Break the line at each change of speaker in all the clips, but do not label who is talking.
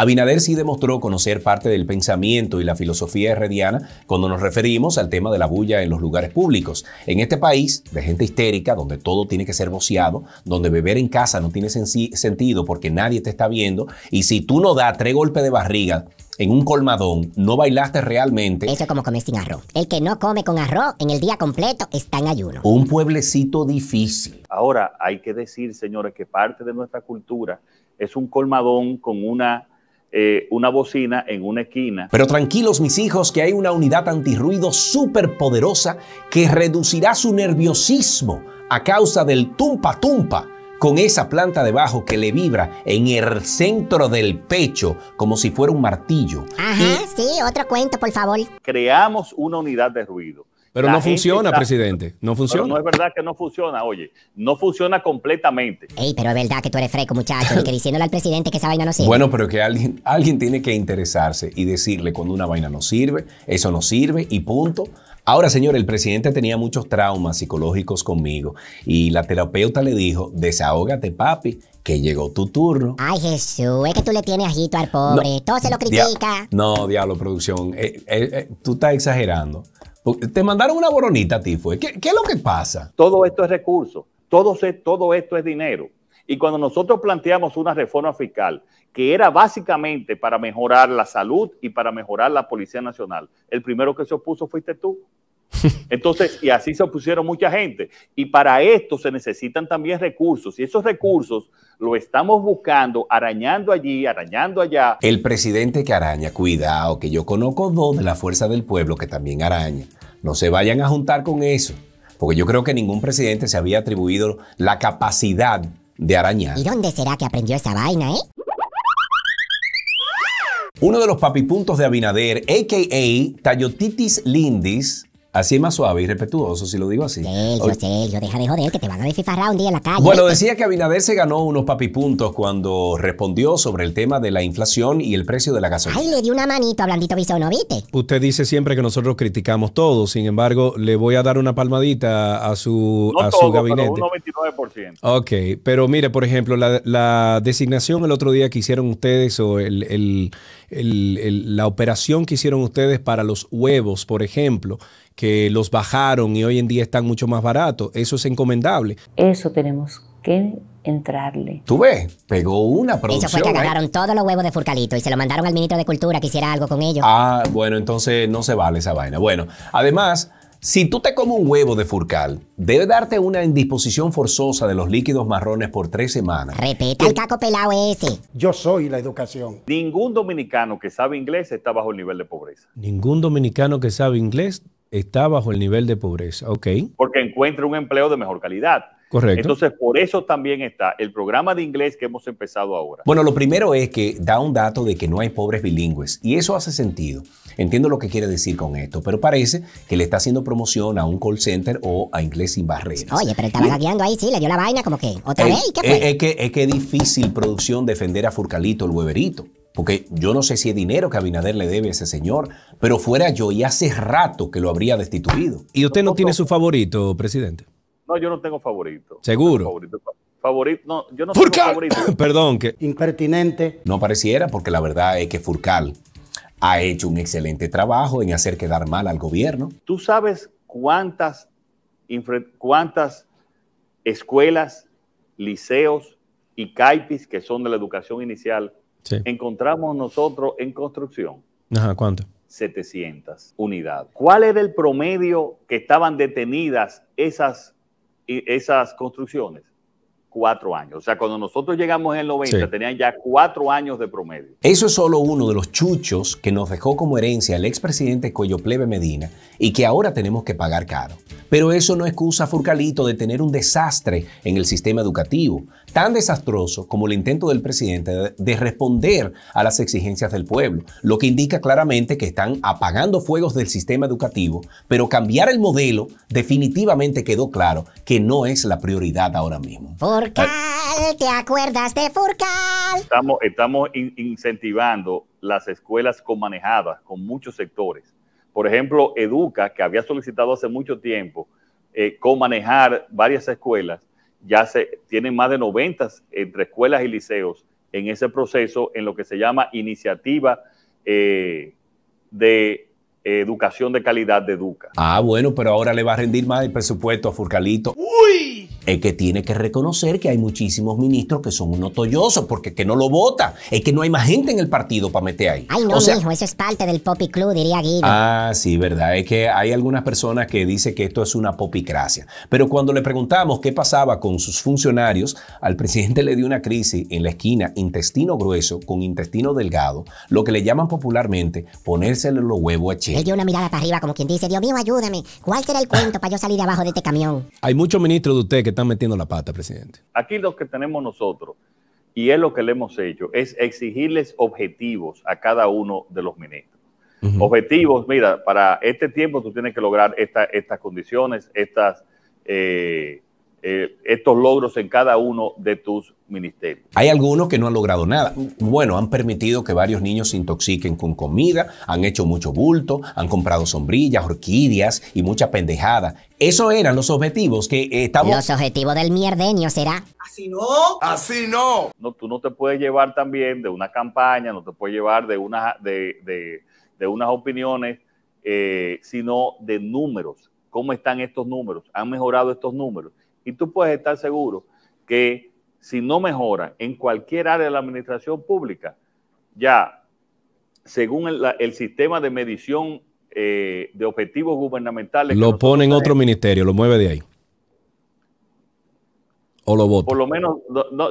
Abinader sí demostró conocer parte del pensamiento y la filosofía herediana cuando nos referimos al tema de la bulla en los lugares públicos. En este país de gente histérica, donde todo tiene que ser boceado, donde beber en casa no tiene sentido porque nadie te está viendo, y si tú no das tres golpes de barriga, en un colmadón, no bailaste realmente. Eso es como comer sin arroz.
El que no come con arroz en el día completo está en ayuno.
Un pueblecito difícil.
Ahora, hay que decir, señores, que parte de nuestra cultura es un colmadón con una eh, una bocina en una esquina.
Pero tranquilos mis hijos, que hay una unidad antirruido súper poderosa que reducirá su nerviosismo a causa del tumpa tumpa con esa planta debajo que le vibra en el centro del pecho como si fuera un martillo.
Ajá, sí, otro cuento, por favor.
Creamos una unidad de ruido pero no funciona, presidente. No funciona.
no es verdad que no funciona, oye. No funciona completamente.
Ey, pero es verdad que tú eres freco, muchacho. que diciéndole al presidente que esa vaina no sirve. Bueno,
pero que alguien, alguien tiene que interesarse y decirle cuando una vaina no sirve, eso no sirve y punto. Ahora, señor, el presidente tenía muchos traumas psicológicos conmigo y la terapeuta le dijo, desahógate, papi, que llegó tu turno.
Ay, Jesús, es que tú le tienes ajito al pobre, todo se lo critica.
no, diablo, producción, eh, eh, eh, tú estás exagerando. Te mandaron una boronita a ti, fue. ¿Qué, es lo que pasa? Todo esto es recurso, todo, todo esto es dinero. Y cuando nosotros
planteamos una reforma fiscal que era básicamente para mejorar la salud y para mejorar la Policía Nacional, el primero que se opuso fuiste tú. Entonces, y así se opusieron mucha gente. Y para esto se necesitan también recursos. Y esos recursos lo estamos buscando, arañando allí, arañando allá.
El presidente que araña, cuidado, que yo conozco dos de la Fuerza del Pueblo que también araña. No se vayan a juntar con eso, porque yo creo que ningún presidente se había atribuido la capacidad de arañar. ¿Y dónde será que aprendió
esa vaina, eh?
Uno de los papipuntos de Abinader, a.k.a. Tayotitis Lindis, Así más suave y respetuoso, si lo
digo así. sé, yo deja de joder, que te van a desfifarrar un día en la calle. Bueno,
decía que Abinader se ganó unos papipuntos cuando respondió sobre el tema de la inflación y el precio de la gasolina.
Ay, le di una manito a Blandito Bisono, ¿viste?
Usted dice siempre que nosotros criticamos todo, sin embargo, le voy a dar una palmadita a su, a su gabinete.
Pero un 99%.
Ok, pero mire, por ejemplo, la, la, designación el otro día que hicieron ustedes o el, el, el, la operación que hicieron ustedes para los huevos, por ejemplo, que los bajaron y hoy en día están mucho más baratos. Eso es encomendable.
Eso tenemos que entrarle. Tú ves,
pegó una producción. Eso fue que ¿eh? agarraron
todos los huevos de Furcalito y se lo mandaron al ministro de Cultura que hiciera algo con ellos.
Ah, bueno, entonces no se vale esa vaina. Bueno, además, si tú te comes un huevo de Furcal, debe darte una indisposición forzosa de los líquidos marrones por tres semanas. Repeta
el caco pelado ese. Yo soy la educación.
Ningún dominicano que sabe inglés está bajo el nivel de pobreza.
Ningún dominicano que sabe inglés está bajo el nivel de pobreza, ¿ok?
Porque encuentra un empleo de mejor calidad.
Correcto. Entonces,
por eso también está el programa de inglés que hemos empezado ahora.
Bueno, lo primero es que da un dato de que no hay pobres bilingües y eso hace sentido. Entiendo lo que quiere decir con esto, pero parece que le está haciendo promoción a un call center o a inglés sin barreras. Oye, pero estaba
gagueando ahí, sí, le dio la vaina como que otra eh, vez. qué eh,
fue? es, que, es que es difícil producción defender a Furcalito el hueverito. Porque yo no sé si es dinero que Abinader le debe a ese señor, pero fuera yo y hace rato que lo habría destituido. ¿Y usted no tiene su favorito, presidente?
No, yo no tengo favorito. ¿Seguro? favorito. no, yo no tengo favorito.
Perdón, que. Impertinente. No pareciera, porque la verdad es que Furcal ha hecho un excelente trabajo en hacer quedar mal al gobierno.
¿Tú sabes cuántas, cuántas escuelas, liceos y CAIPIS, que son de la educación inicial, encontramos nosotros en construcción? Ajá, ¿cuánto? 700 unidades. ¿Cuál era el promedio que estaban detenidas esas esas construcciones? cuatro años. O sea, cuando nosotros llegamos en el 90, tenían ya cuatro años de promedio.
Eso es solo uno de los chuchos que nos dejó como herencia el expresidente Cuello Plebe Medina y que ahora tenemos que pagar caro. Pero eso no excusa a Furcalito de tener un desastre en el sistema educativo, tan desastroso como el intento del presidente de responder a las exigencias del pueblo, lo que indica claramente que están apagando fuegos del sistema educativo, pero cambiar el modelo definitivamente quedó claro que no es la prioridad ahora mismo.
Furcal, ¿te acuerdas de Furcal?
Estamos, incentivando las escuelas comanejadas con muchos sectores. Por ejemplo, Educa, que había solicitado hace mucho tiempo eh, comanejar varias escuelas, ya se tienen más de 90 entre escuelas y liceos en ese proceso, en lo que se llama iniciativa eh, de educación de calidad de Educa.
Ah, bueno, pero ahora le va a rendir más el presupuesto a Furcalito.
¡Uy!
es que tiene que reconocer que hay muchísimos ministros que son unos tollosos, porque que no lo vota, es que no hay más gente en el partido para meter ahí. Ay, no, o eso
es parte del Poppy Club, diría Guido.
Ah, sí, verdad, es que hay algunas personas que dicen que esto es una popicracia, pero cuando le preguntamos qué pasaba con sus funcionarios, al presidente le dio una crisis en la esquina intestino grueso con intestino delgado, lo que le llaman popularmente ponérsele los huevos a
Che. Él dio una mirada para arriba como quien dice, Dios mío, ayúdame, ¿cuál será el cuento para yo salir abajo de este camión?
Hay muchos ministros de usted que están metiendo la pata, presidente?
Aquí lo que tenemos nosotros, y es lo que le hemos hecho, es exigirles objetivos a cada uno de los ministros. Objetivos, mira, para este tiempo tú tienes que lograr estas condiciones, estas... Eh, eh, estos logros en cada uno de tus ministerios.
Hay algunos que no han logrado nada. Bueno, han permitido que varios niños se intoxiquen con comida, han hecho mucho bulto, han comprado sombrillas, orquídeas y mucha pendejada. Esos eran
los objetivos que estamos... Los objetivos del mierdeño será...
Así no. Así no.
No, tú no te puedes llevar también de una campaña, no te puedes llevar de, una, de, unas opiniones, eh, sino de números. ¿Cómo están estos números? ¿Han mejorado estos números? Y tú puedes estar seguro que si no mejora en cualquier área de la administración pública, ya según el, sistema de medición eh, de objetivos gubernamentales. Lo pone en otro
ministerio, lo mueve de ahí. ¿O lo Por lo
menos,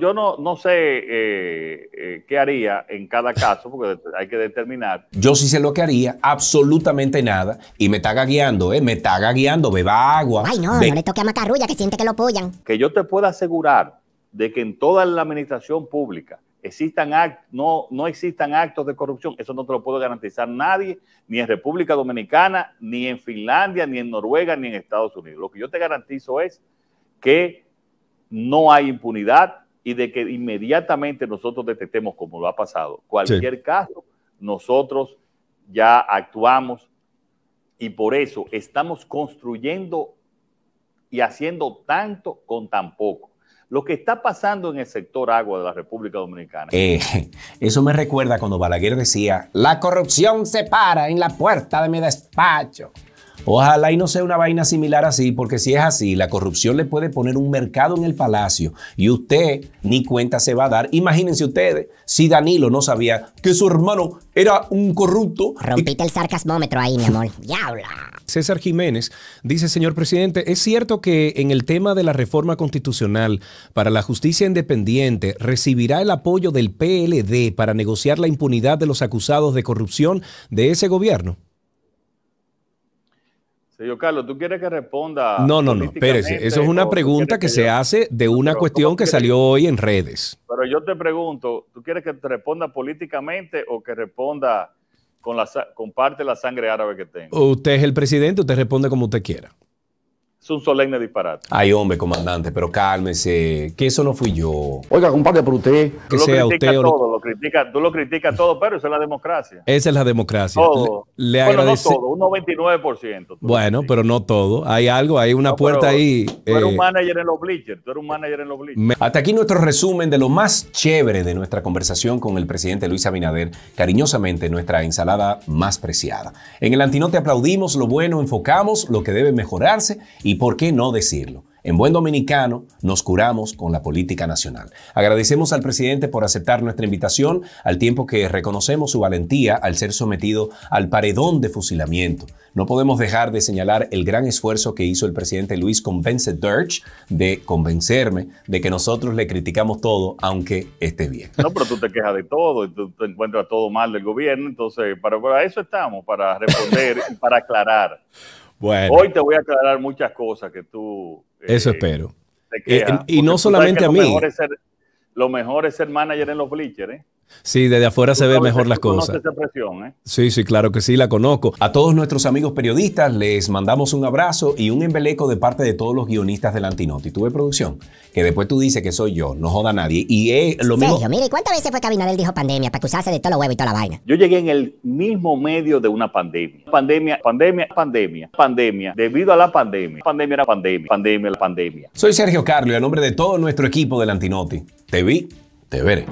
yo no, no sé eh, eh, qué haría en cada caso, porque hay que determinar.
Yo sí sé lo que haría, absolutamente nada, y me está gagueando, eh, Me está gagueando, beba agua. Ay, no, no le
toque a Macarrulla, que siente que lo apoyan.
Que yo te pueda asegurar de que en toda la administración
pública existan no, no existan actos de corrupción, eso no te lo puedo garantizar nadie, ni en República Dominicana, ni en Finlandia, ni en Noruega, ni en Estados Unidos. Lo que yo te garantizo es que no hay impunidad y de que inmediatamente nosotros detectemos, como lo ha pasado, cualquier caso, nosotros ya actuamos y por eso estamos construyendo y haciendo tanto con tan poco. Lo que está pasando en el sector agua de la República Dominicana.
Eh, eso me recuerda cuando Balaguer decía, la corrupción se para en la puerta de mi despacho. Ojalá y no sea una vaina similar así, porque si es así, la corrupción le puede poner un mercado en el palacio y usted ni cuenta se va a dar. Imagínense ustedes si Danilo no sabía que su hermano era un corrupto.
Rompite el sarcasmómetro ahí, mi amor. Diabla.
César Jiménez dice, señor presidente, es cierto que en el tema de la reforma constitucional para la justicia independiente recibirá el apoyo del PLD para negociar la impunidad de los acusados de corrupción de ese gobierno.
Señor Carlos, ¿tú quieres que responda?
No, no, no, espérese. Eso es una pregunta que, se hace de una cuestión que salió hoy en redes.
Pero yo te pregunto, ¿tú quieres que te responda políticamente o que responda con, la, con parte de la sangre árabe que tengo?
Usted es el presidente, usted responde como usted quiera
es un solemne disparate.
Ay, hombre, comandante, pero cálmese, que eso no fui yo. Oiga, compadre, por usted. Que lo usted todo,
lo critica, tú lo criticas todo, pero esa es la democracia.
Esa es la democracia. Todo. Le, no todo,
un 99%.
Bueno, pero no todo. Hay algo, hay una puerta ahí. Tú eres un eh, manager
en los bleachers, tú eres un manager en los
bleachers. Hasta aquí nuestro resumen de lo más chévere de nuestra conversación con el presidente Luis Abinader, cariñosamente nuestra ensalada más preciada. En el antinote aplaudimos lo bueno, enfocamos lo que debe mejorarse y ¿Y por qué no decirlo? En buen dominicano, nos curamos con la política nacional. Agradecemos al presidente por aceptar nuestra invitación, al tiempo que reconocemos su valentía al ser sometido al paredón de fusilamiento. No podemos dejar de señalar el gran esfuerzo que hizo el presidente Luis Convence Dirch de convencerme de que nosotros le criticamos todo, aunque esté bien.
No, pero tú te quejas de todo, tú te encuentras todo mal del gobierno, entonces para, eso estamos, para responder y para aclarar. Hoy te voy a aclarar muchas cosas que tú...
Eh, Eso espero.
Eh, y no solamente a mí. Lo mejor, es ser, lo mejor es ser manager en los bleachers, ¿eh?
Sí, desde afuera se ven mejor las cosas. ¿eh? Sí, sí, claro que sí, la conozco. A todos nuestros amigos periodistas les mandamos un abrazo y un embeleco de parte de todos los guionistas del Antinoti. Tuve producción, que después tú dices que soy yo, no joda a nadie. Y es lo mismo. Sergio,
mire, ¿cuántas veces fue que Abinadel dijo pandemia para acusarse de todo lo huevo y toda la vaina?
Yo llegué en el mismo medio
de una pandemia. Pandemia, pandemia, pandemia, pandemia. Debido a la pandemia. Pandemia era pandemia,
pandemia, la pandemia. Soy Sergio Carlo y a nombre de todo nuestro equipo del Antinoti. Te vi, te veré.